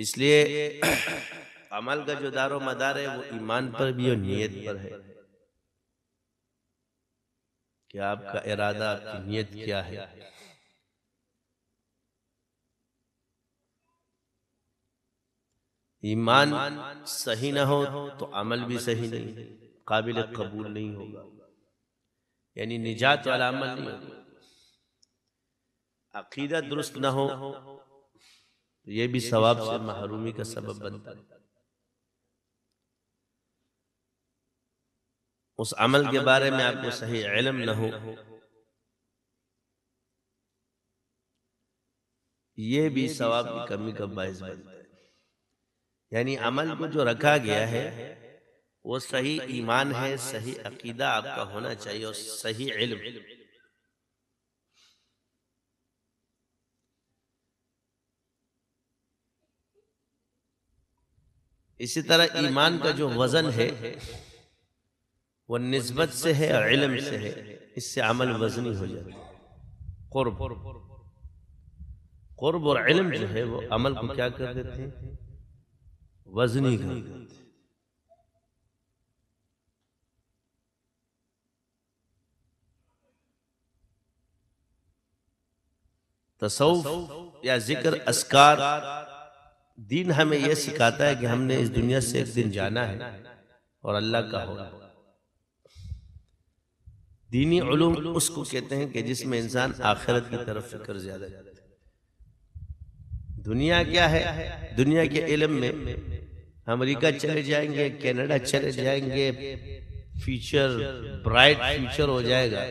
इसलिए अमल का जो दारो मदार है वो ईमान पर भी और नीयत पर है कि आपका इरादा आपकी नीयत क्या है ईमान सही ना हो तो अमल भी सही नहीं काबिल कबूल नहीं होगा यानी निजात वाला अमल नहीं होगा अकीदा दुरुस्त ना हो तो ये भी सवाब से महरूमी का सबब बनता है उस अमल के बारे में आपको सही इलम न हो ये भी सवाब की कमी का बायस बनता है यानी अमल को जो रखा गया है वो सही ईमान है सही अकीदा आपका होना चाहिए और सही इल्म इसी तरह ईमान का जो वज़न है वो नस्बत से है और इलम से है इससे अमल वजनी हो जाए कुर्ब और इलम जो है वो अमल को क्या कर देते हैं वजनी कर देते तसौफ या जिक्र असकार दीन हमें यह सिखाता है कि हमने इस दुनिया से एक दिन जाना है और अल्लाह का होगा दीनी उलूम उसको कहते हैं कि जिसमें इंसान आखिरत की तरफ फिक्र ज्यादा दुनिया क्या है दुनिया के इलम में अमेरिका चले जाएंगे कनाडा चले जाएंगे फ्यूचर ब्राइट फ्यूचर हो जाएगा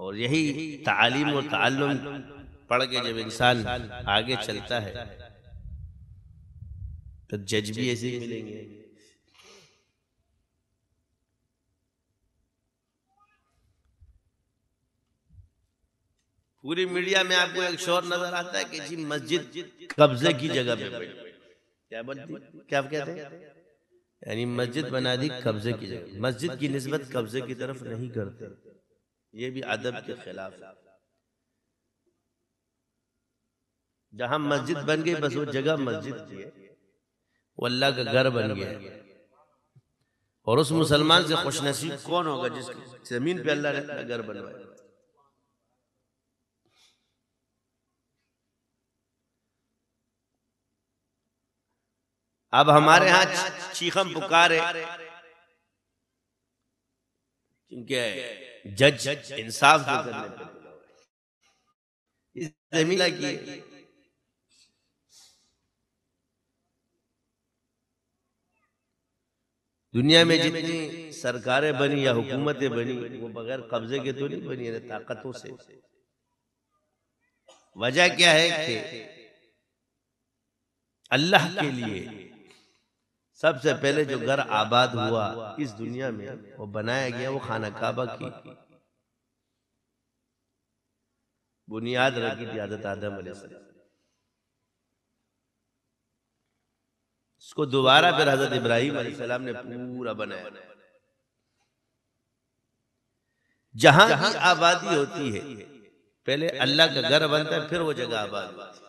और यही तालीम और ताल्लुम पढ़ के जब इंसान आगे चलता है तो जज भी ऐसे ही मिलेंगे पूरी मीडिया में आपको एक शोर नजर आता है कि जी मस्जिद कब्जे की जगह पे क्या क्या कहते हैं यानी मस्जिद बना दी कब्जे की जगह मस्जिद की नस्बत कब्जे की तरफ नहीं करते ये भी अदब के खिलाफ जहां मस्जिद बन गई बस वो जगह मस्जिद थी वो अल्लाह का घर बन गया और उस मुसलमान से खुश नसीब कौन होगा जिसकी जमीन पे अल्लाह ने अपना घर बनवाया अब हमारे यहाँ चीखम पुकारे क्योंकि जज इंसाफ जमीला की दुनिया में जितनी सरकारें बनी या हुकूमतें बनी वो बगैर कब्जे के तो नहीं बनी है ताकतों से वजह क्या है कि अल्लाह के लिए सबसे पहले जो घर आबाद हुआ इस दुनिया में वो बनाया गया वो खाना काबा की बुनियाद रखी थी आदत आदम इसको दोबारा फिर हजरत इब्राहिम सलाम ने पूरा बनाया जहां की आबादी होती है पहले अल्लाह का घर बनता है फिर वो जगह आबाद होती है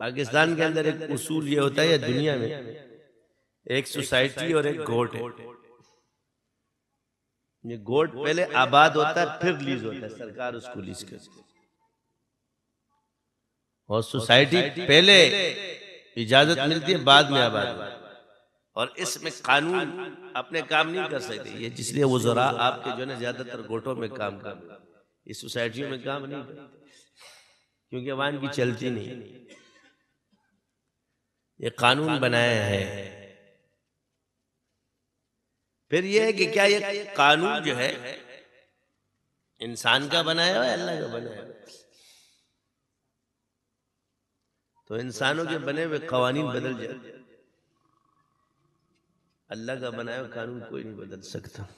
पाकिस्तान के अंदर एक उसूल ये होता है या दुनिया में एक सोसाइटी और एक गोट है ये गोट पहले आबाद होता है फिर लीज होता है सरकार उसको लीज कर और सोसाइटी पहले इजाजत मिलती है बाद में आबाद और इसमें कानून अपने काम नहीं कर सकते ये जिसलिए वो जरा आपके जो है ना ज्यादातर गोटों में काम कर इस सोसाइटियों में काम नहीं करते क्योंकि वाहन की चलती नहीं ये कानून बनाया है फिर यह है कि क्या ये कानून जो है इंसान का बनाया है अल्लाह का बनाया तो इंसानों के बने हुए कवानीन बदल जाते अल्लाह का बनाया हुआ कानून कोई नहीं बदल सकता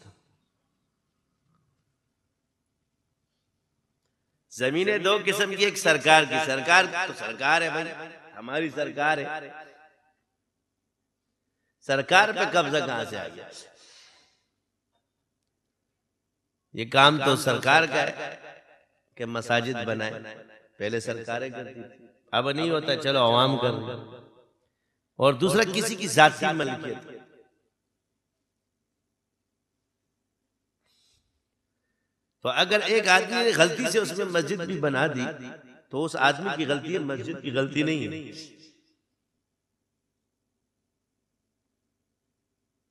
जमीनें दो किस्म की एक सरकार की सरकार तो सरकार है भाई हमारी सरकार है सरकार पे कब्जा कहां से आ गया ये काम तो, तो सरकार का है कि मसाजिद बनाए पहले सरकारें करती अब नहीं होता चलो आवाम कर और दूसरा किसी की जाति मलकियत तो अगर तो एक आदमी ने गलती से उसमें मस्जिद भी बना दी तो उस तो आदमी की गलती है मस्जिद की गलती नहीं है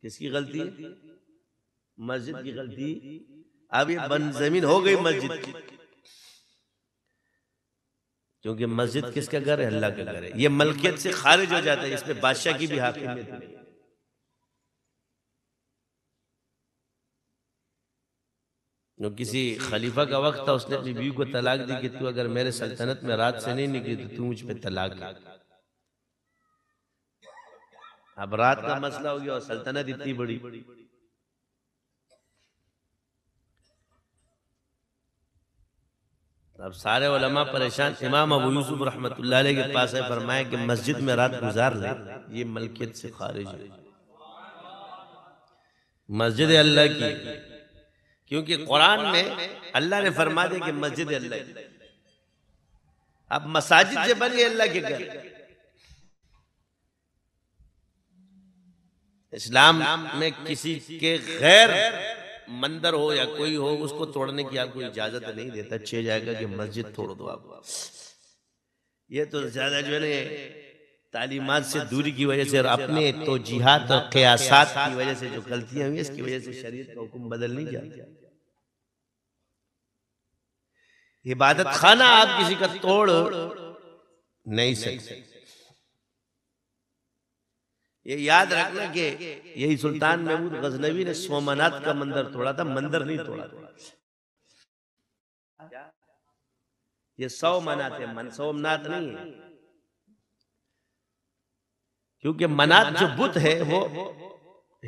किसकी गलती है मस्जिद की गलती अब ये बन जमीन हो गई मस्जिद की क्योंकि मस्जिद किसका घर है अल्लाह का घर है ये मलकियत से खारिज हो जाता है इसमें बादशाह की भी हाकिमियत नहीं जो किसी खलीफा का वक्त था उसने अपनी बीवी को तलाक दी कि तू अगर मेरे सल्तनत में रात से नहीं निकली तो तू मुझ पर तलाक ला अब रात का मसला हो गया और सल्तनत इतनी बड़ी अब सारे उलमा परेशान इमाम अबू यूसुफ रहमतुल्लाह के पास है फरमाया कि मस्जिद में रात गुजार ले ये मलकियत से खारिज है मस्जिद अल्लाह की क्योंकि कुरान में अल्लाह ने फरमा दिया कि मस्जिद अल्लाह की अब मसाजिद जब बन गए अल्लाह के घर इस्लाम में किसी के गैर मंदिर हो या कोई हो उसको तोड़ने की आपको इजाजत नहीं देता छे जाएगा कि मस्जिद तोड़ दो आप ये तो ज्यादा जो है तालीमत से दूरी की वजह से और अपने तो जिहाद और कयासात की वजह से जो गलतियां हुई इसकी वजह से शरीर का हुक्म बदल नहीं जाता इबादत खाना आप किसी का तोड़ नहीं सकते ये याद रखना कि यही सुल्तान महमूद गजनवी ने सोमनाथ का मंदिर तोड़ा था मंदिर नहीं तोड़ा था ये सौमनाथ है मन सोमनाथ नहीं है क्योंकि मनाथ जो बुत है वो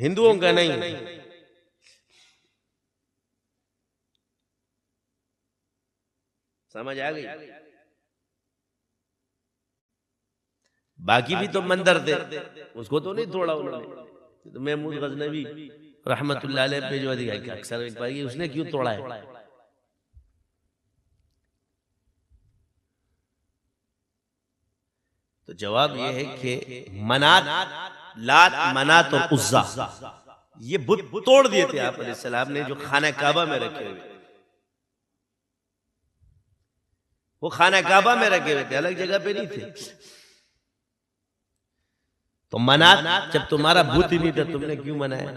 हिंदुओं का नहीं है समझ आ गई बाकी भी तो, तो मंदर थे उसको तो नहीं तोड़ा उन्होंने तो महमूद गजनबी रहमत पे जो अक्सर उसने क्यों तोड़ा है तो जवाब यह है कि मनात लात मनात और उज्जा ये बुत तोड़ दिए थे आप सलाम ने जो खाना काबा में रखे हुए वो खाना काबा में रखे हुए थे अलग जगह पे नहीं थे तो मना तो जब तुम्हारा भूत ही नहीं था तुमने तो क्यों मनाया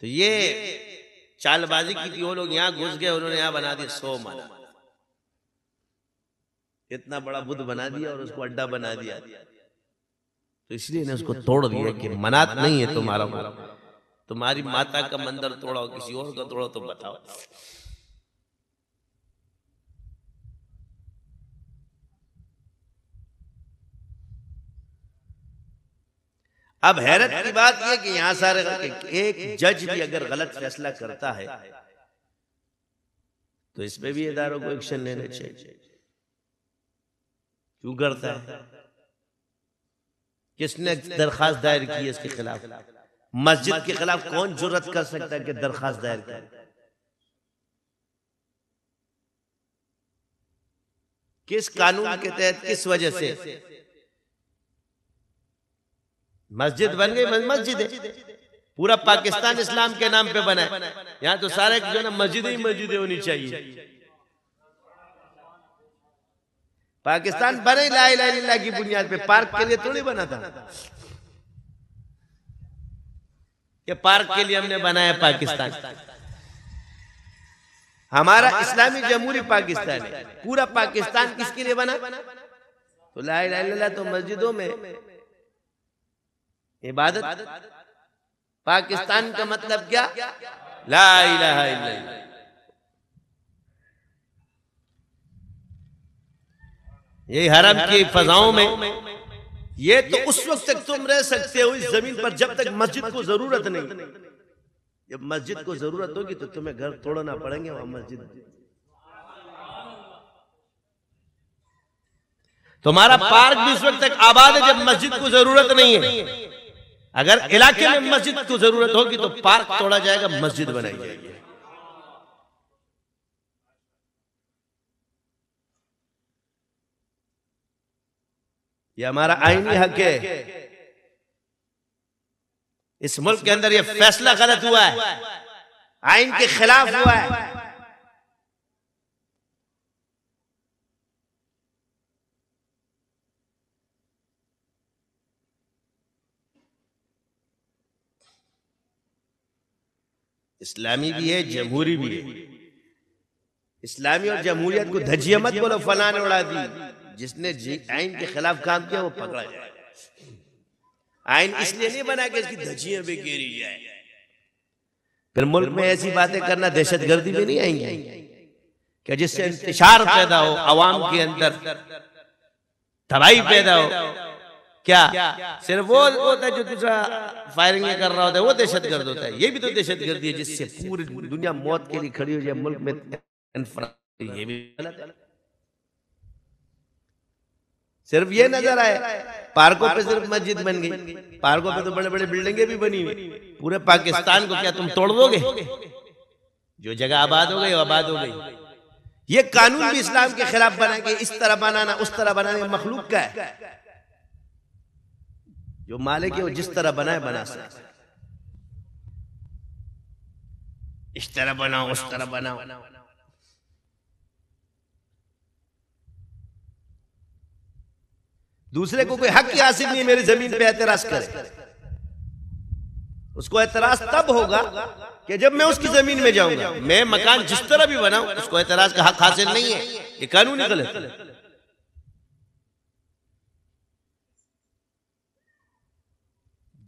तो ये चालबाजी की थी वो लोग यहाँ घुस गए उन्होंने यहाँ बना दिया सो मना इतना बड़ा बुद्ध बना दिया और उसको अड्डा बना दिया तो इसलिए ने उसको तोड़ दिया कि मनात नहीं है तुम्हारा तुम्हारी माता का मंदिर तोड़ो किसी और का तोड़ो तो बताओ अब हैरत की बात यह कि यहां सारे एक जज भी अगर गलत फैसला करता है तो इसमें भी इदारों को एक्शन लेने चाहिए क्यों करता है किसने दरखास्त दायर की है इसके खिलाफ मस्जिद के खिलाफ कौन जरूरत कर सकता है कि दरखास्त दायर कर किस कानून के तहत किस वजह से मस्जिद बन गई मस्जिद है पूरा पाकिस्तान इस्लाम के नाम पे बना है यहाँ तो सारे तो जो ना मस्जिद ही मस्जिद होनी चाहिए पाकिस्तान बने ही लाई लाई ला की बुनियाद पे पार्क के लिए थोड़ी बना था ये पार्क के लिए हमने बनाया पाकिस्तान हमारा इस्लामी जमहूरी पाकिस्तान है पूरा पाकिस्तान किसके लिए बना तो ला तो मस्जिदों में इबादत पाकिस्तान का मतलब क्या लाई लाई लाई यही हरम की फजाओं में ये तो उस तो वक्त तक तुम रह सकते हो इस जमीन पर जब तक मस्जिद को जरूरत नहीं जब मस्जिद को जरूरत होगी तो तुम्हें घर तोड़ना पड़ेंगे वहां मस्जिद तुम्हारा पार्क भी उस वक्त तक आबाद है जब मस्जिद को जरूरत नहीं है अगर इलाके में मस्जिद को जरूरत होगी तो पार्क तो तोड़ा जाएगा मस्जिद बनाई जाएगी ये हमारा आईनी हक है इस मुल्क के अंदर ये फैसला गलत हुआ है आइन के खिलाफ हुआ है इस्लामी भी है जमहूरी भी है इस्लामी और जमहूरियत को धजिया मत बोलो फलाने उड़ा दी जिसने आइन के खिलाफ काम किया वो पकड़ा जाए आइन इसलिए नहीं बना कि इसकी धजिया भी घेरी जाए फिर मुल्क में ऐसी बातें करना दहशत गर्दी में नहीं आएंगे कि जिससे इंतजार पैदा हो आवाम के अंदर तबाही पैदा हो क्या सिर्फ वो होता है जो दूसरा फायरिंग कर रहा होता है वो दहशत गर्द होता है ये भी तो दहशत गर्दी है जिससे पूरी दुनिया मौत के लिए खड़ी हो जाए मुल्क में ये भी सिर्फ ये नजर आए पार्कों पे सिर्फ मस्जिद बन गई पार्कों पे तो बड़े बड़े बिल्डिंगे भी बनी हुई पूरे पाकिस्तान को क्या तुम तोड़ दोगे जो जगह आबाद हो गई आबाद हो गई ये कानून भी इस्लाम के खिलाफ बना इस तरह बनाना उस तरह बनाना मखलूक का है जो मालिक है वो जिस तरह बनाए बना सकता इस तरह बनाओ उस तरह बनाओ दूसरे को कोई हक की हासिल नहीं मेरी जमीन पे एतराज कर उसको एतराज तब होगा कि जब मैं उसकी जमीन में जाऊंगा मैं मकान जिस तरह भी बनाऊं उसको एतराज का हक हासिल नहीं है ये कानूनी गलत है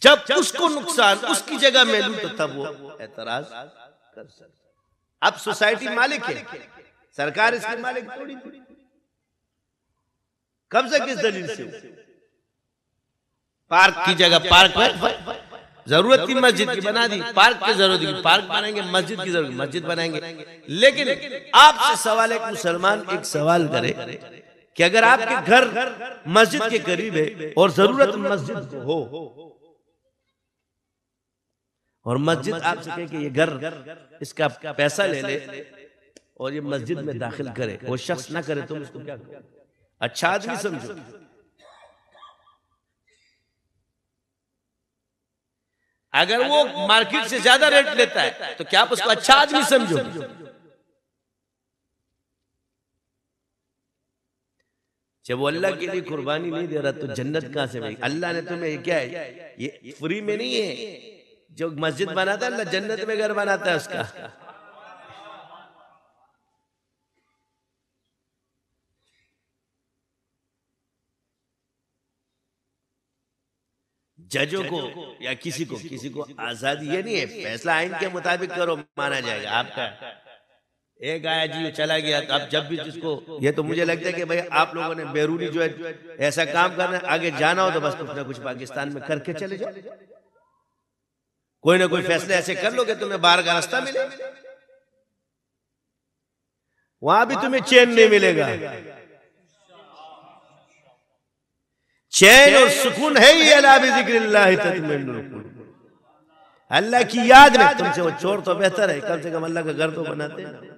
जब, उसको नुकसान उसकी जगह में लू तो, तो तब वो एतराज कर सकता अब सोसाइटी मालिक है सरकार इसके मालिक कब से किस दलील से पार्क की जगह पार्क जरूरत की मस्जिद की बना दी पार्क की जरूरत की पार्क बनाएंगे मस्जिद की जरूरत मस्जिद बनाएंगे लेकिन आपसे सवाल एक मुसलमान एक सवाल करे कि अगर आपके घर मस्जिद के करीब है और जरूरत मस्जिद हो और मस्जिद आपसे कहे कि ये घर इसका पैसा ले ले और ये मस्जिद में दाखिल करे वो शख्स ना करे तुम तो उसको तो क्या अच्छा, अच्छा आदमी समझो अगर वो मार्केट से ज्यादा रेट लेता है तो क्या आप तो उसको अच्छा, अच्छा आदमी समझो जब वो अल्लाह के लिए कुर्बानी नहीं दे रहा तो जन्नत कहां से भाई अल्लाह ने तुम्हें क्या है ये फ्री में नहीं है जो मस्जिद बनाता है ना जन्नत में घर बनाता है उसका जजों को या किसी को किसी को आजादी ये नहीं है फैसला आइन के मुताबिक करो माना जाएगा आपका एक आया जी चला गया तो आप जब भी जिसको ये तो मुझे तो लगता है कि भाई आप लोगों ने बेरूनी जो है ऐसा काम करना आगे जाना हो तो, तो बस कुछ ना कुछ पाकिस्तान में करके चले जाओ कोई ना कोई फैसले ऐसे कर लोगे तुम्हें बाहर का रास्ता मिले वहां भी तुम्हें चैन नहीं मिलेगा चैन और सुकून है ही अल्लाह की याद में तुमसे वो तो चोर तो बेहतर है कम से कम अल्लाह का घर तो बनाते तो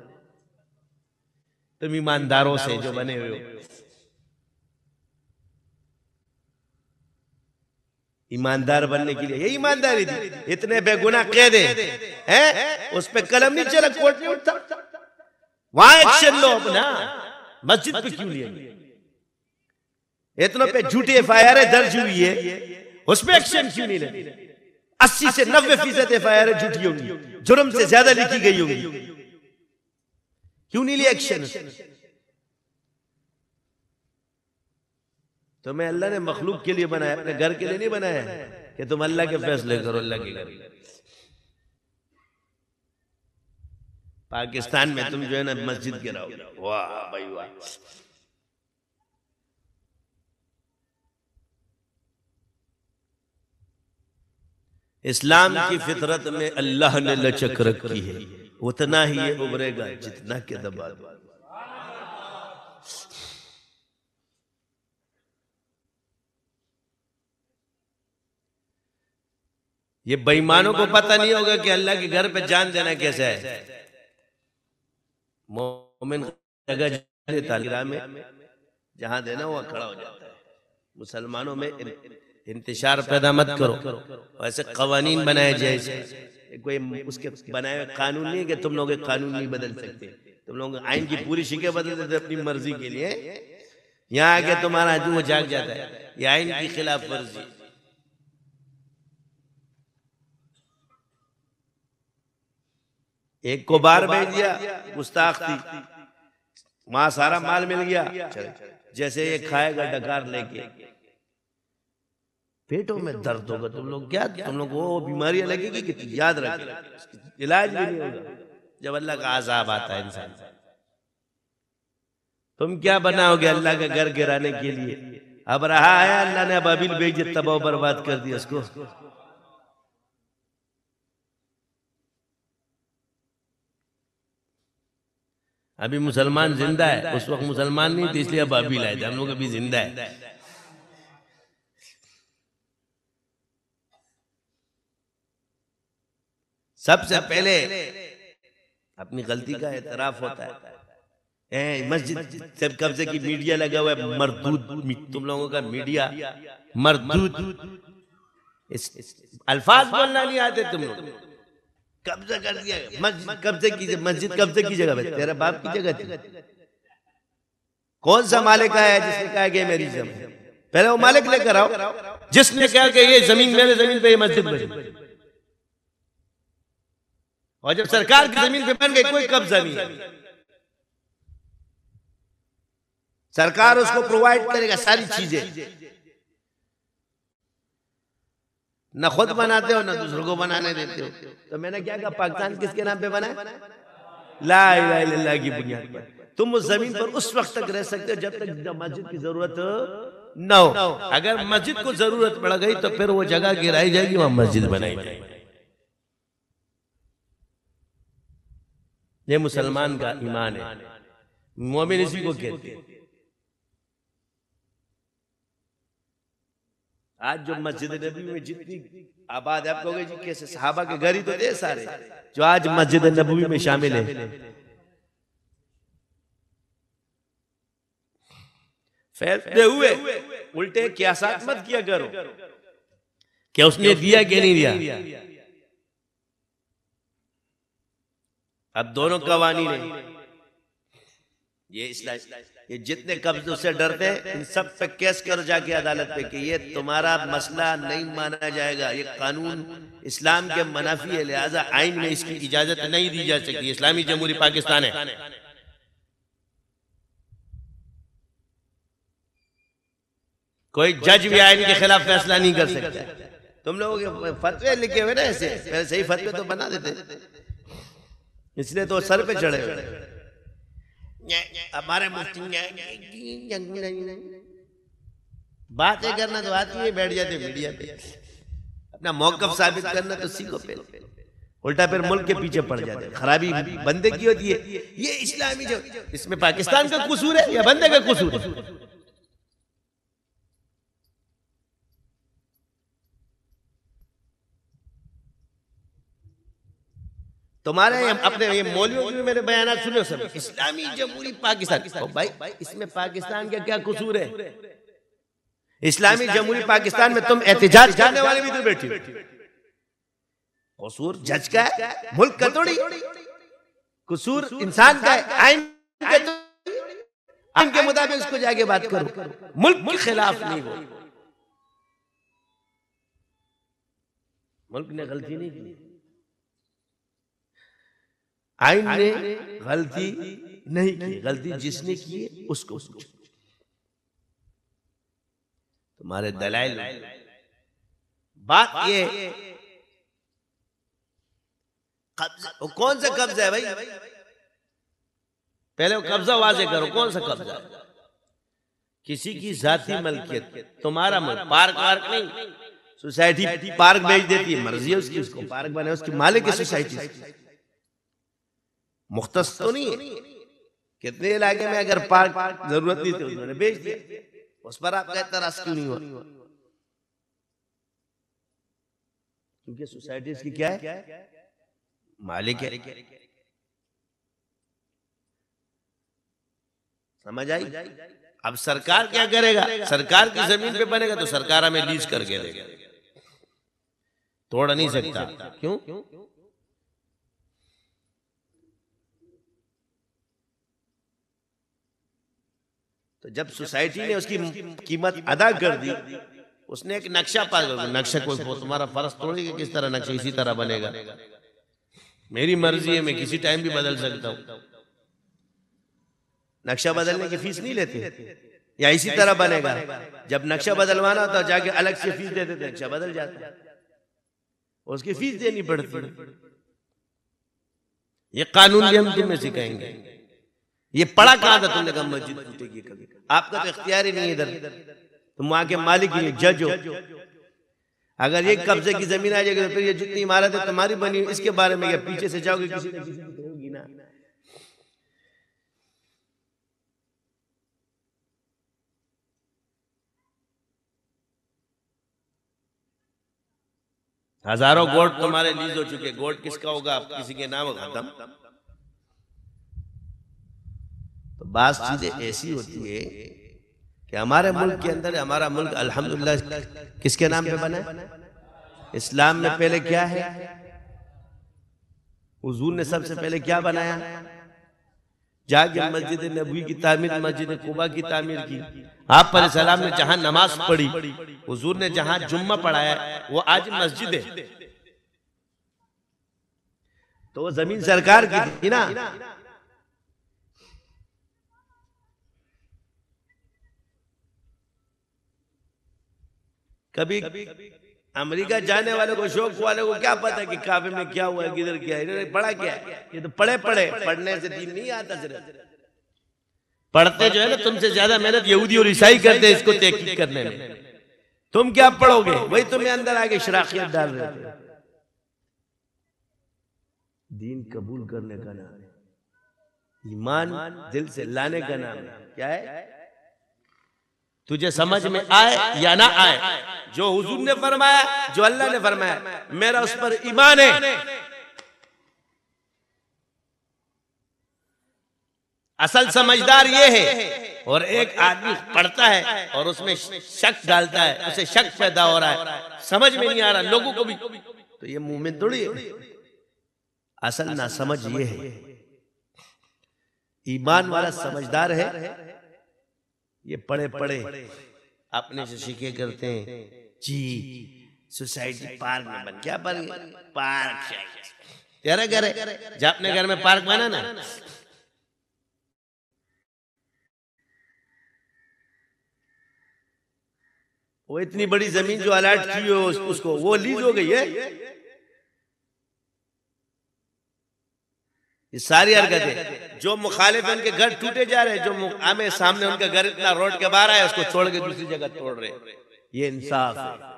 तुम ईमानदारों से जो बने हुए हो ईमानदार बनने के लिए ये ईमानदारी थी इतने बेगुना कैदे हैं उस पर कलम नहीं चला कोर्ट में उठता वहां एक्शन लो अपना मस्जिद पे क्यों लिया इतनों पे झूठी एफ आई आर दर्ज हुई है उस पर एक्शन क्यों नहीं लेते अस्सी से नब्बे फीसद एफ आई आर झूठी होंगी जुर्म से ज्यादा लिखी गई होंगी क्यों नहीं लिया एक्शन तुम्हें तो अल्लाह ने मखलूक के लिए बनाया अपने घर के लिए नहीं बनाया कि तुम अल्लाह के फैसले करो अल्लाह के घर पाकिस्तान में तुम जो है ना मस्जिद गिराओ वाह भाई वाह इस्लाम की फितरत में अल्लाह ने लचक रखी है उतना ही ये उभरेगा जितना के दबा ये बेईमानों को पता नहीं होगा कि अल्लाह के घर पे जान देना कैसा है मोमिन जगह तालिरा में जहां देना वहां खड़ा हो जाता है मुसलमानों में इंतजार पैदा मत करो ऐसे कवानीन बनाए जाए कोई उसके बनाए हुए कानून नहीं है कि तुम लोग कानून नहीं बदल सकते तुम लोग आइन की पूरी शिके बदल देते अपनी मर्जी के लिए यहाँ आके तुम्हारा आदमी जाग जाता है ये आइन की खिलाफ वर्जी एक को बार भेज दिया गुस्ताख थी माँ सारा माल मिल गया जैसे ये खाएगा डकार लेके पेटों में दर्द होगा तुम लोग क्या तुम लोग वो बीमारियां लगेगी कि याद रख इलाज भी नहीं होगा जब अल्लाह का आजाब आता है इंसान तुम क्या बनाओगे अल्लाह का घर गिराने के लिए अब रहा है अल्लाह ने अब अबिल बेइज्जत तबाह बर्बाद कर दिया उसको अभी मुसलमान जिंदा है उस वक्त मुसलमान नहीं थे इसलिए अब अभी लाए थे हम लोग अभी जिंदा है सबसे पहले अपनी गलती का एतराफ होता है मस्जिद सब कब से की मीडिया लगा हुआ है मरदूत तुम लोगों का मीडिया मरदूत अल्फाज बोलना नहीं आते तुम लोग कब्जा कर दिया कब्जे की मस्जिद कब्जे की जगह पे तेरा बाप की जगह थी कौन सा मालिक आया जिसने कहा कि मेरी जमीन पहले वो मालिक लेकर आओ जिसने कहा कि ये जमीन मेरे जमीन पे ये मस्जिद बनी और जब सरकार की जमीन पे बन गई कोई कब जमीन सरकार उसको प्रोवाइड करेगा सारी चीजें ना खुद बनाते हो ना दूसरों को बनाने देते हो तो मैंने तो क्या कहा पाकिस्तान किसके नाम पे बनाया ला ला की बुनियाद पर तुम उस जमीन पर उस वक्त तक रह सकते हो जब तक मस्जिद की जरूरत न हो अगर मस्जिद को जरूरत पड़ गई तो फिर वो तो जगह गिराई जाएगी वहां मस्जिद बनाई जाएगी ये मुसलमान का ईमान है मोमिन इसी को कहते हैं आज जो मस्जिद नबी में जितनी आबाद आप कहोगे जी कैसे साहबा के घर ही तो दे तो सारे जो आज मस्जिद नबी में शामिल है फैलते हुए उल्टे क्या साथ मत किया करो क्या उसने दिया क्या नहीं दिया अब दोनों कवानी ये इस्लाम ये जितने कब्जों से डरते इन सब पे केस कर जाके अदालत पे कि ये तुम्हारा मसला नहीं माना जाएगा ये कानून इस्लाम के मनाफी है लिहाजा आइन में इसकी इजाजत नहीं दी जा सकती इस्लामी जमहूरी पाकिस्तान है कोई जज भी आइन के खिलाफ फैसला नहीं कर सकता तुम लोग फतवे लिखे हुए ना ऐसे सही फतवे तो बना देते इसलिए तो सर पे चढ़े हमारे बातें करना तो आती है बैठ जाते मीडिया पे अपना मौकफ साबित करना तो सीखो पहले उल्टा फिर मुल्क के पीछे पड़ जाते खराबी बंदे की होती है ये इस्लामी जो इसमें पाकिस्तान का कसूर है या बंदे का कसूर है तुम्हारे अपने ये मौलवियों की मेरे बयान सुनो सब इस्लामी जमहूरी पाकिस्तान भाई इसमें पाकिस्तान का क्या कसूर है इस्लामी जमहूरी पाकिस्तान में तुम एहतजाज जाने वाले भी तो बैठे कसूर जज का है मुल्क का थोड़ी कसूर इंसान का है आइन का के मुताबिक उसको जाके बात करो मुल्क के खिलाफ नहीं हो मुल्क ने गलती नहीं की आइन ने गलती नहीं की गलती जिसने की है उसको तुम्हारे दलाल बात ये कब्जा कौन सा कब्जा है भाई पहले वो कब्जा वाजे करो कौन सा कब्जा किसी की जाति मलकियत तुम्हारा मल पार्क वार्क नहीं सोसाइटी पार्क बेच देती है मर्जी है उसकी उसको पार्क बनाए उसकी मालिक है सोसाइटी मुख्त तो, तो नहीं है कितने इलाके में अगर पार्क जरूरत नहीं थी उन्होंने बेच दिया उस पर आपका रस क्यों नहीं हुआ क्योंकि सोसाइटी की क्या है मालिक है समझ आई अब सरकार क्या करेगा सरकार की जमीन पे बनेगा तो सरकार हमें लीज करके देगा तोड़ नहीं सकता क्यों तो जब सोसाइटी ने उसकी कीमत अदा कर दी उसने एक नक्शा पास नक्शा को तुम्हारा फर्ज तोड़ी किस तरह नक्शा इसी तरह बनेगा मेरी मर्जी है मैं किसी टाइम भी बदल सकता हूँ नक्शा बदलने की फीस नहीं लेते या इसी तरह बनेगा जब नक्शा बदलवाना होता जाके अलग से फीस देते थे नक्शा बदल जाता उसकी फीस देनी पड़ती ये कानून भी हम तुम्हें सिखाएंगे ये पड़ा कहा था तुमने कहा मस्जिद टूटेगी कभी आपका तो इख्तियार ही नहीं इधर तुम वहां के मालिक ही जज हो अगर ये कब्जे की जमीन आ जाएगी तो फिर ये जितनी इमारत है तुम्हारी बनी इसके बारे में पीछे से जाओगे किसी ना हजारों गोट तुम्हारे लीज हो चुके गोट किसका होगा किसी के नाम खत्म बात चीजें ऐसी होती है कि हमारे मुल्क के अंदर हमारा मुल्क अल्हम्दुलिल्लाह किसके नाम पे बना है इस्लाम में पहले क्या है हुजूर ने सबसे पहले क्या बनाया जाके मस्जिद नबी की तामीर मस्जिद कुबा की तामीर की आप पर सलाम ने जहां नमाज पढ़ी हुजूर ने जहां जुम्मा पढ़ाया वो आज मस्जिद है तो वो जमीन तो सरकार की थी ना कभी अमेरिका जाने वाले को शौक वाले को क्या पता कि काफे में क्या हुआ है किधर क्या है पढ़ा क्या ये तो पढ़े पढ़े पढ़ने से दिन नहीं आता सिर्फ पढ़ते जो है ना तुमसे ज्यादा मेहनत यहूदी और ईसाई करते हैं इसको तहकीक करने में तुम क्या पढ़ोगे वही तुम्हें अंदर आके शराखियत डाल रहे हो दीन कबूल करने का नाम है ईमान दिल से लाने का नाम है क्या है तुझे समझ में आए या ना आए जो हुजूर ने फरमाया जो अल्लाह ने फरमाया मेरा उस पर ईमान है असल समझदार ये है और एक आदमी पढ़ता है और उसमें शक डालता है उसे शक पैदा हो रहा है समझ में नहीं आ रहा लोगों को भी तो ये मुंह में दुड़ी असल ना समझ ये है ईमान वाला समझदार है ये पढ़े पढ़े अपने से सीखे करते हैं जी सोसाइटी पार्क में बन क्या बन पार्क तेरा घर है जब अपने घर में पार्क बना ना वो इतनी बड़ी जमीन जो अलाट की हो उसको वो लीज हो गई है ये सारी हरकतें जो मुखालिफ उनके घर टूटे जा रहे हैं जो आमे सामने उनका घर इतना रोड के बाहर आया उसको छोड़ के दूसरी जगह तोड़ रहे हैं ये इंसाफ है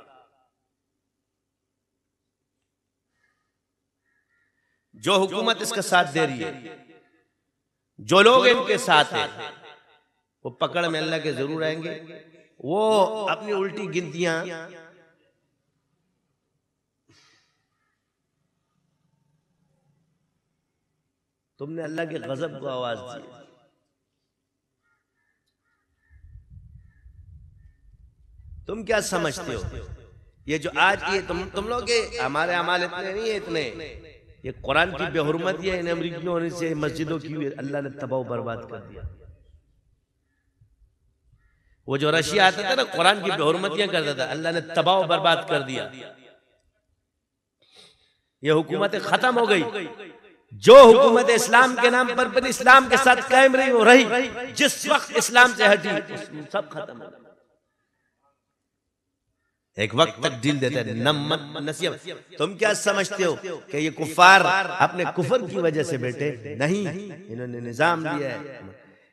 जो हुकूमत इसके साथ दे रही है जो लोग इनके साथ हैं वो पकड़ में अल्लाह के जरूर आएंगे वो अपनी उल्टी गिनतियां तुमने अल्लाह के गजब को आवाज दी तुम क्या समझते हो ये जो आज ये तुम तुम लोग हमारे अमाल इतने नहीं है इतने ये कुरान की बेहरमत है इन अमरीकियों होने से मस्जिदों की अल्लाह ने तबाह बर्बाद कर दिया वो जो रशिया आता था ना कुरान की बेहरमतियां करता था अल्लाह ने तबाह बर्बाद कर दिया ये हुकूमतें खत्म हो गई जो हुकूमत इस्लाम के नाम पर इस्लाम के साथ कायम रही वो रही जिस वक्त इस्लाम से हटी सब खत्म हो गया एक वक्त तक ढील देता है नसीब तुम क्या समझते हो कि ये कुफार अपने कुफर की वजह से बैठे नहीं इन्होंने निजाम दिया है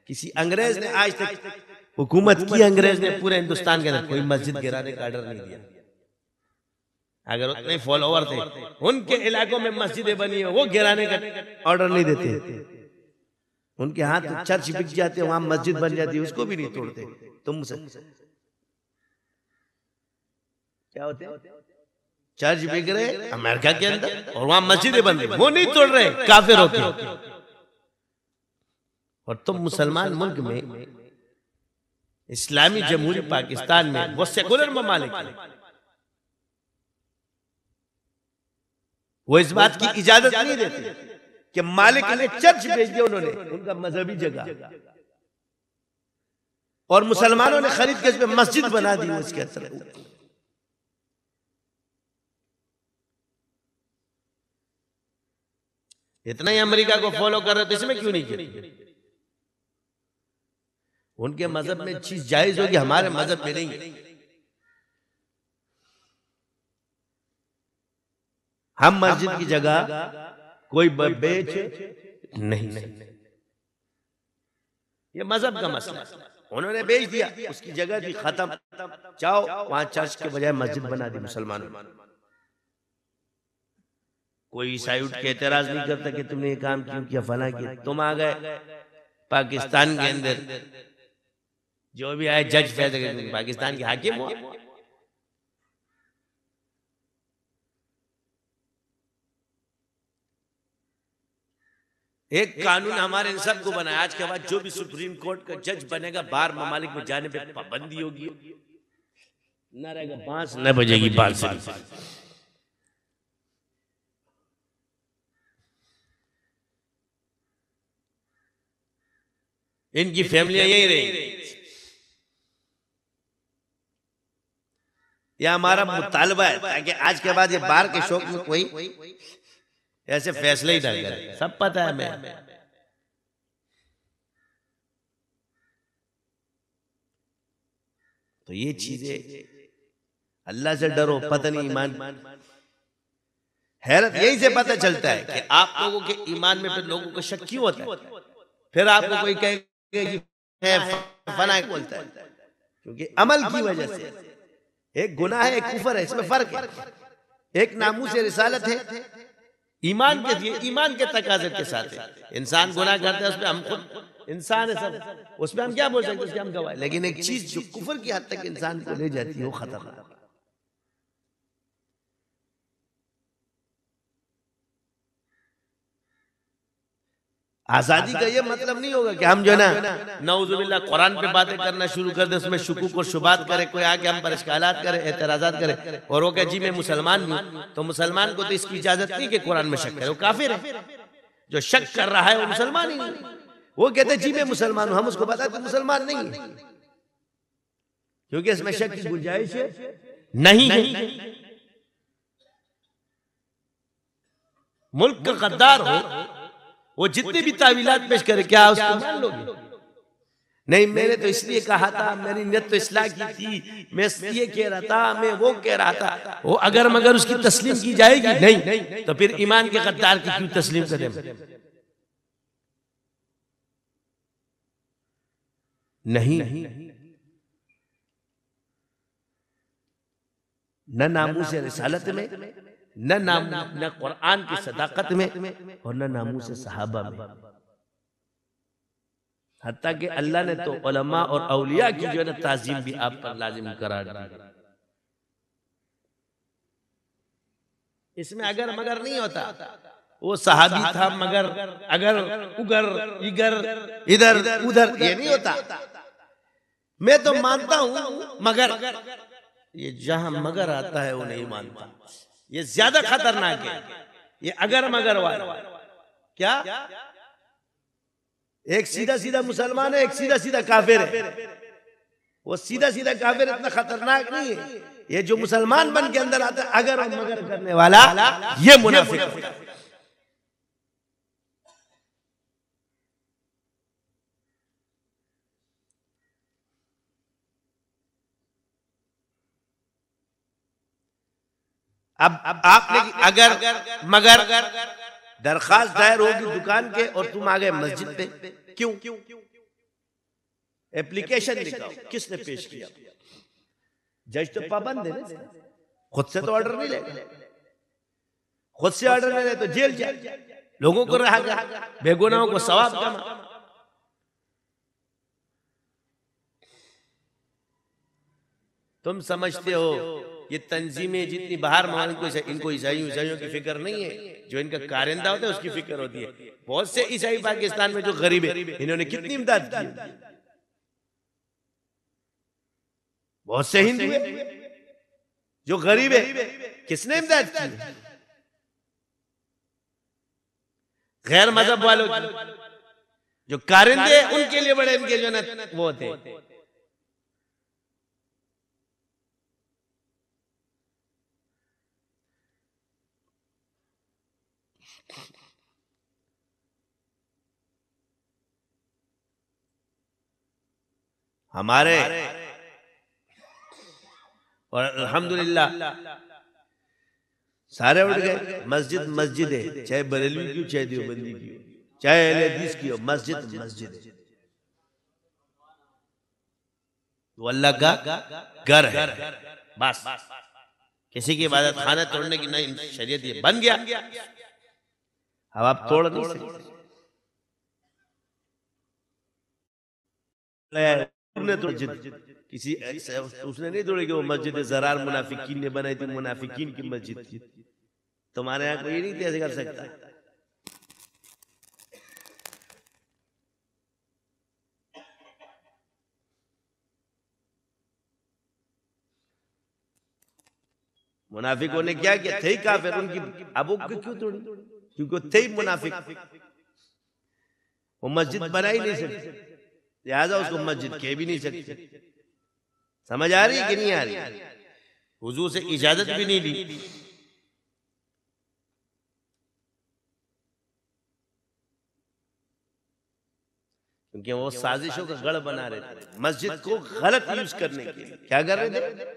किसी अंग्रेज ने आज तक हुकूमत की अंग्रेज ने पूरे हिंदुस्तान के अंदर कोई मस्जिद गिराने का आर्डर नहीं दिया अगर उतने फॉलोअर थे उनके इलाकों में मस्जिदें बनी है वो गिराने का ऑर्डर नहीं देते उनके हाथ तो चर्च तो बिक जाते वहां मस्जिद बन जाती है उसको भी नहीं तोड़ते तुम क्या होते हैं चर्च बिक रहे अमेरिका के अंदर और वहां मस्जिदें बन रही वो नहीं तोड़ रहे काफिर होते और तुम तो तो मुसलमान मुल्क में इस्लामी जमहूरी पाकिस्तान में वो सेकुलर ममालिक वो इस बात की इजाजत नहीं देते कि मालिक ने चर्च भेज दिया उन्होंने उनका मजहबी जगह और मुसलमानों ने खरीद के इसमें मस्जिद बना दी उसके असर इतना ही अमेरिका को फॉलो कर रहे तो इसमें क्यों नहीं किया उनके मजहब में चीज जायज होगी हमारे मजहब में नहीं हम मस्जिद की जगह कोई बेच नहीं ये मजहब का मसला उन्होंने बेच दिया उसकी जगह भी खत्म चाहो वहां चर्च के बजाय मस्जिद बना दी मुसलमानों कोई ईसाई उठ के एतराज नहीं करता कि तुमने ये काम क्यों किया फला किया तुम आ गए पाकिस्तान के अंदर जो भी आए जज फैसला पाकिस्तान के हाकिम हो एक कानून हमारे इन सबको बनाया आज के बाद जो भी सुप्रीम कोर्ट का जज बनेगा बाहर ममालिक में जाने पे पाबंदी होगी न रहेगा बांस न बजेगी बांस इनकी फैमिलियां यही रही यह हमारा मुतालबा है ताकि आज के बाद ये बाहर के शौक में कोई ऐसे फैसले ही डाल सब पता है मैं तो ये चीजें अल्लाह से डरो पता नहीं ईमान हैरत यही से पता चलता है कि आप लोगों के ईमान में फिर लोगों को शक क्यों होता है फिर आपको कोई कहेगा फना बोलता है क्योंकि अमल की वजह से एक गुना है एक कुफर है इसमें फर्क है एक नामूस रिसालत है ईमान के लिए ईमान के तकाजे के साथ इंसान गुना करते हैं उसमें हम खुद इंसान है सब उसमें हम क्या बोल सकते हैं उसके हम गवाए लेकिन एक चीज जो कुफर की हद तक इंसान को ले जाती है वो खतरनाक आजादी का ये मतलब नहीं होगा मतलब कि हम जो ना नवजुबिल्ला कुरान पे बातें करना शुरू कर दे उसमें शकूक और शुबात करे कोई आके हम पर इश्कालात करे एतराज करे और वो कहे जी मैं मुसलमान हूँ तो मुसलमान को तो इसकी इजाजत नहीं कि कुरान में शक करे वो काफिर है जो शक कर रहा है वो मुसलमान ही नहीं वो कहते जी मैं मुसलमान हूँ हम उसको बताते मुसलमान नहीं है क्योंकि इसमें शक की गुंजाइश नहीं है मुल्क का गद्दार हो वो जितने भी तावीलात पेश करे क्या उसको मान लोगे नहीं मैंने तो, तो इसलिए कहा था मेरी नियत तो, तो इसलाह की थी मैं इसलिए कह रहा था मैं वो कह रहा था वो अगर मगर उसकी तस्लीम की जाएगी नहीं तो, तो फिर ईमान के गद्दार की क्यों तस्लीम करे नहीं न नामू से रिसालत में न नाम न कुरान की सदाकत में और न नामू से सहाबा में हती कि अल्लाह तो ने तो उलमा और अलिया की जो है ना ताजीम भी आप पर लाजिम करार दी इसमें अगर मगर नहीं होता वो सहाबी था मगर अगर उगर इगर इधर उधर ये नहीं होता मैं तो, तो मानता हूं मगर ये जहां मगर आता है वो नहीं मानता ये ज्यादा खतरनाक है ये अगर मगर वाला क्या एक सीधा सीधा मुसलमान है एक सीधा सीधा काफिर है वो सीधा सीधा काफिर इतना खतरनाक नहीं है ये जो मुसलमान बन के अंदर आता है अगर मगर करने वाला ये मुनाफिक अब, आपने अगर, मगर दरखास्त दायर होगी दुकान के और तुम आ गए मस्जिद पे क्यों एप्लीकेशन लिखाओ किसने पेश किया जज तो, तो पाबंद है खुद से तो ऑर्डर तो नहीं लेगा खुद से ऑर्डर नहीं ले तो जेल जाए लोगों को रहा गया बेगुनाहों को सवाब कमा तुम समझते हो ये तंजीमें जितनी बाहर मान को इनको ईसाई ईसाइयों की फिक्र नहीं है जो इनका कारिंदा होता है उसकी फिक्र होती है बहुत से ईसाई पाकिस्तान में जो गरीब है इन्होंने कितनी इमदाद की बहुत से हिंदू जो गरीब है किसने इमदाद की गैर मजहब वालों जो कारिंदे उनके लिए बड़े इनके जो ना वो होते हमारे और अल्हम्दुलिल्लाह सारे उठ गए मस्जिद मस्जिद है चाहे बरेलवी की हो चाहे देवबंदी की हो चाहे हदीस की हो मस्जिद मस्जिद है तो अल्लाह का घर है बस किसी की इबादत खाना तोड़ने की नहीं शरीयत ये बन गया अब आप तोड़ नहीं सकते ने तो मस्जिद किसी ऐसे उसने नहीं तोड़ी कि वो मस्जिद जरार मुनाफिकीन ने बनाई थी मुनाफिकीन की मस्जिद थी तुम्हारे यहां कोई नहीं कैसे कर सकता मुनाफिकों ने क्या किया थे काफिर उनकी अब वो क्यों तोड़ी क्योंकि थे मुनाफिक वो मस्जिद बनाई नहीं सकती लिहाजा उसको मस्जिद कह भी नहीं सकते समझ आ रही है कि नहीं आ रही हुजूर से इजाजत भी नहीं ली क्योंकि वो साजिशों का गढ़ बना रहे थे मस्जिद को गलत यूज करने के लिए क्या कर रहे थे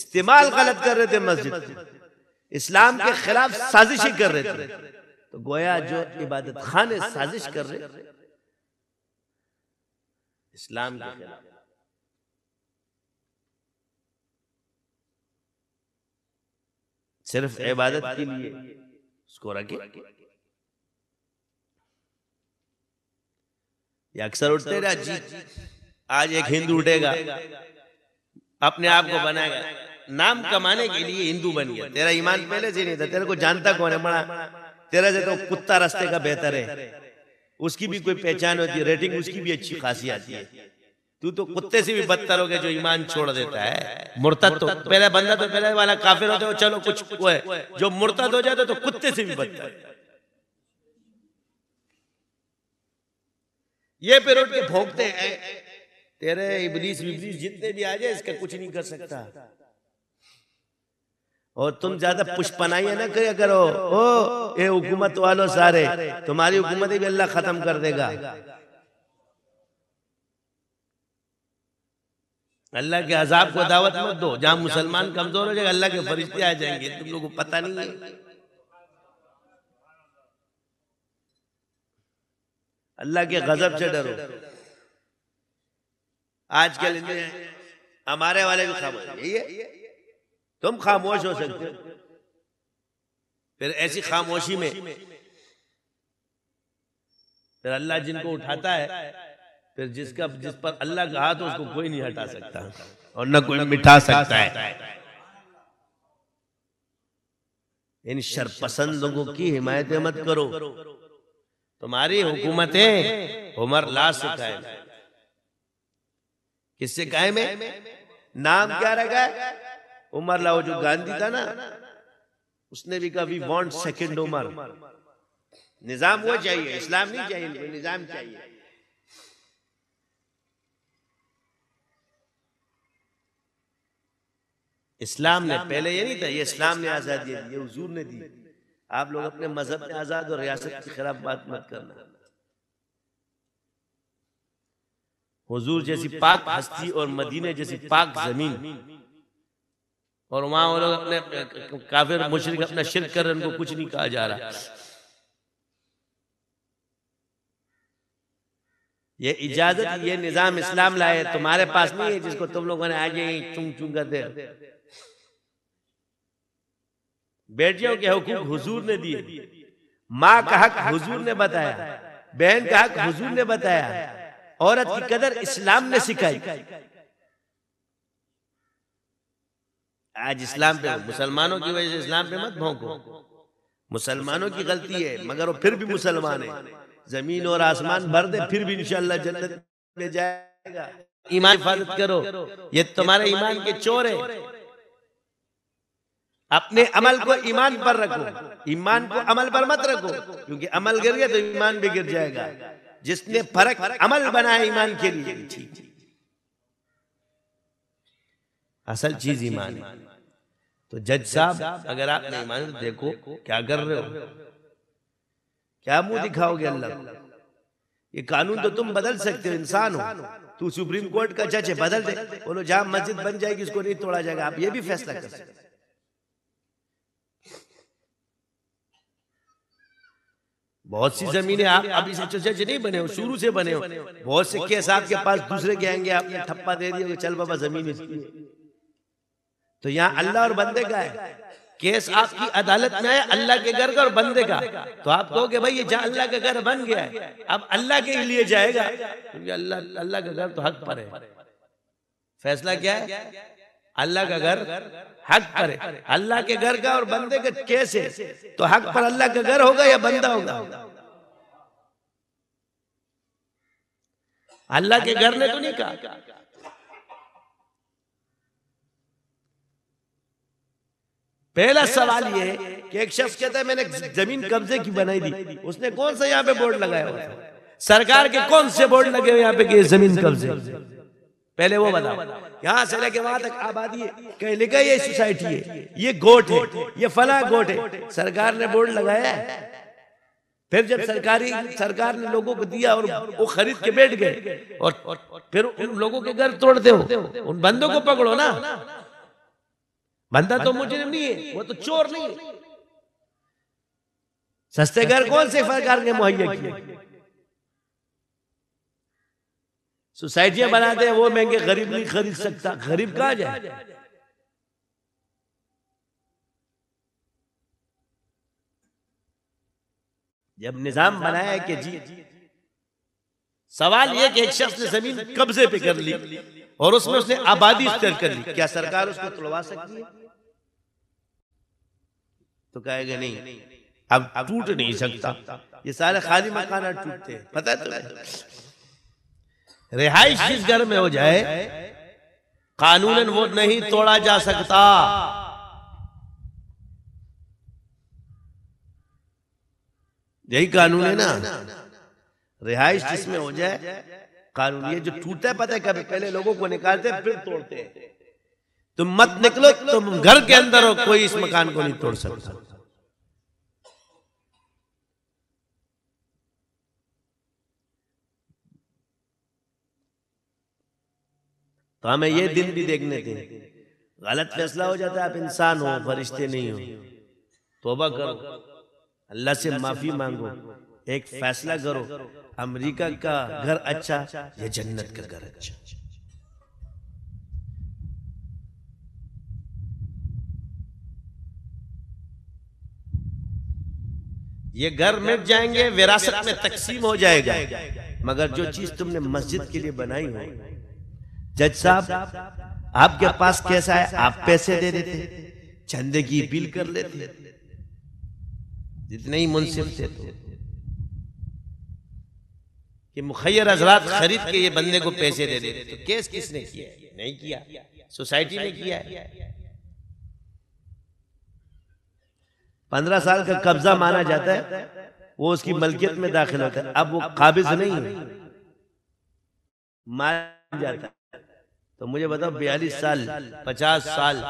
इस्तेमाल गलत कर रहे थे मस्जिद इस्लाम के खिलाफ साजिशें कर रहे थे तो गोया जो इबादत खाने साजिश कर रहे इस्लाम के खिलाफ सिर्फ इबादत के लिए उसको रखे अक्सर उठते रहा आज एक हिंदू उठेगा अपने आप को बनाएगा नाम कमाने के लिए हिंदू बन गया तेरा ईमान पहले से नहीं था तेरे को जानता कौन है बड़ा तेरा तो से तो कुत्ता रास्ते का बेहतर है उसकी भी कोई पहचान होती है रेटिंग उसकी भी अच्छी खासी आती है तो तू तो कुत्ते से भी बदतर हो गया जो ईमान छोड़ देता है मुर्तद तो, तो पहले बंदा तो पहले वाला काफिर होता तो है चलो कुछ है जो मुर्तद हो जाता तो कुत्ते से भी बदतर ये पे रोड के भोंकते हैं तेरे इबलीस इबलीस जितने भी आ जाए इसका कुछ नहीं कर सकता और तुम ज्यादा पुष्पनाइया ना करे करो ओ ये हुकूमत वालों सारे तुम्हारी हुकूमत भी अल्लाह खत्म कर देगा अल्लाह के अजाब को दावत मत दो जहां मुसलमान कमजोर हो जाएगा अल्लाह के फरिश्ते आ जाएंगे तुम लोग को पता नहीं है अल्लाह के गजब से डरो आजकल हमारे वाले भी खबर यही है तुम खामोश हो सकते हो फिर ऐसी खामोशी में फिर अल्लाह जिनको उठाता है फिर जिसका जिस पर अल्लाह का हाथ उसको कोई नहीं हटा सकता और न कोई मिटा सकता है इन शरपसंद लोगों की हिमायत मत करो तुम्हारी हुकूमतें उमर ला सिखाए किससे कायम है नाम क्या रखा है उमर लाओ जो गांधी था ना उसने भी कहा we want second Umar Nizam वो चाहिए इस्लाम नहीं चाहिए निजाम चाहिए इस्लाम ने पहले ये नहीं था ये इस्लाम ने आज़ादी दी ये हजूर ने दी आप लोग अपने मजहब में आज़ाद और रियासत के खिलाफ बात मत करना हुजूर जैसी पाक हस्ती और मदीने जैसी पाक जमीन और वहां वो लोग अपने काफिर मुशरक अपना शिर कर उनको कुछ नहीं कहा जा रहा ये इजाजत ये निजाम इस्लाम लाए तुम्हारे पास नहीं है जिसको तुम लोगों ने आज यही चुंग चुंग दे बेटियों के हुक्म हुजूर ने दिए माँ का हक हुजूर ने बताया बहन का हक हुजूर ने बताया औरत की कदर इस्लाम ने सिखाई आज इस्लाम पे मुसलमानों की वजह से इस्लाम पे मत भोंको मुसलमानों की गलती है मगर वो फिर भी मुसलमान है जमीन और आसमान भर दे फिर भी इंशाल्लाह जन्नत में जाएगा ईमान हिफाजत करो ये तुम्हारे ईमान के चोर है अपने अमल को ईमान पर रखो ईमान को अमल पर मत रखो क्योंकि अमल गिर गया तो ईमान भी गिर जाएगा जिसने फर्क अमल बनाया ईमान के लिए ठीक असल चीज ईमान है तो जज साहब अगर आप नहीं माने तो देखो तो क्या कर रहे हो क्या मुंह दिखाओगे अल्लाह ये कानून तो तुम तो बदल सकते हो इंसान हो तू सुप्रीम कोर्ट का जज है बदल दे बोलो जहां मस्जिद बन जाएगी उसको नहीं तोड़ा जाएगा आप ये भी फैसला कर सकते बहुत सी जमीनें आप अभी से जज नहीं बने हो शुरू से बने हो बहुत से केस आपके पास दूसरे के आएंगे आपने थप्पा दे दिया चल बाबा जमीन इसकी तो, तो यहाँ अल्लाह और बंदे का है केस आपकी अदालत में आया अल्लाह के घर का और बंदे का तो आप कहोगे भाई ये जहाँ अल्लाह का घर बन गया है अब अल्लाह के लिए जाएगा क्योंकि अल्लाह अल्लाह का घर तो हक पर है फैसला क्या है अल्लाह का घर हक पर है अल्लाह के घर का और बंदे का केस है तो हक पर अल्लाह का घर होगा या बंदा होगा अल्लाह के घर ने तो नहीं कहा पहला सवाल ये है कि एक शख्स कहता है मैंने जमीन कब्जे की बनाई दी उसने कौन सा यहाँ पे बोर्ड लगाया हुआ सरकार के कौन से बोर्ड लगे हुए यहाँ पे कि जमीन कब्जे पहले वो बताओ यहाँ से लेके वहां तक आबादी है कहीं लिखा ये सोसाइटी है ये गोट है ये फला गोट है सरकार ने बोर्ड लगाया है फिर जब सरकारी सरकार ने लोगों को दिया और वो खरीद के बैठ गए और फिर उन लोगों के घर तोड़ते हो उन बंदों को पकड़ो ना बंदा तो मुजरिम तो नहीं है वो तो चोर नहीं है तो सस्ते घर कौन से सरकार ने मुहैया किए सोसाइटियां बनाते हैं वो महंगे गरीब नहीं खरीद सकता गरीब कहा जाए जब निजाम बनाया कि जी सवाल यह कि एक शख्स ने जमीन कब्जे पे कर ली और उसमें उसने आबादी स्थिर कर ली क्या सरकार उसको तोड़वा सकती है तो कहेगा नहीं अब टूट नहीं सकता ये सारे खाली मकान टूटते हैं पता है रिहाइश जिस घर में हो जाए कानून वो नहीं तोड़ा जा सकता यही कानून है ना रिहाइश जिसमें हो जाए कानून ये जो टूटता है पता है कभी पहले लोगों को निकालते हैं फिर तोड़ते हैं तुम तो मत निकलो तुम घर के अंदर हो कोई इस मकान को नहीं तोड़ सकता तो हमें ये तो दिन भी देखने थे गलत फैसला हो जाता है आप इंसान हो फरिश्ते नहीं हो तोबा करो अल्लाह से माफी मांगो एक फैसला करो अमेरिका का घर अच्छा या जन्नत का घर अच्छा ये घर में जाएंगे विरासत में तकसीम हो जाएगा मगर जो चीज तुमने मस्जिद के लिए बनाई हो जज साहब आपके पास कैसा है आप पैसे दे देते चंदे की बिल कर लेते जितने ही मुंसिफ थे तो कि मुखैर हजरात खरीद के ये बंदे को पैसे दे देते तो केस किसने किया नहीं किया सोसाइटी ने किया है पंद्रह साल का कब्जा माना जाता है वो उसकी मलकियत में दाखिल होता है अब वो काबिज नहीं है मार जाता है तो मुझे बताओ बयालीस साल पचास साल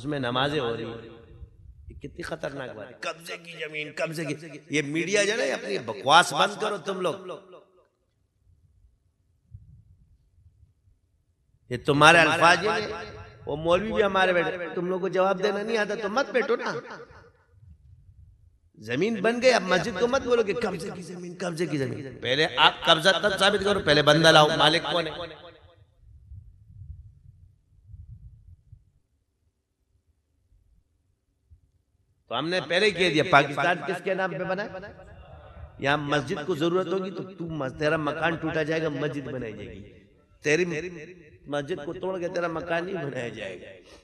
उसमें नमाजें हो रही है कितनी खतरनाक बात है कब्जे की जमीन कब्जे की ये मीडिया जो है अपनी बकवास बंद करो तुम लोग ये तुम्हारे अल्फाज है वो मौलवी भी हमारे बैठे तुम लोग को जवाब देना नहीं आता तो मत बैठो ना जमीन बन गई अब मस्जिद को मत बोलोगे कब्जे की जमीन कब्जे की जमीन पहले आप कब्जा तब साबित करो पहले बंदा लाओ मालिक कौन है तो हमने पहले कह दिया पाकिस्तान किसके नाम पे बना यहाँ मस्जिद को जरूरत होगी तो तू तेरा मकान टूटा जाएगा मस्जिद बनाई जाएगी तेरी मस्जिद को तोड़ के तेरा मकान नहीं बनाया जाएगा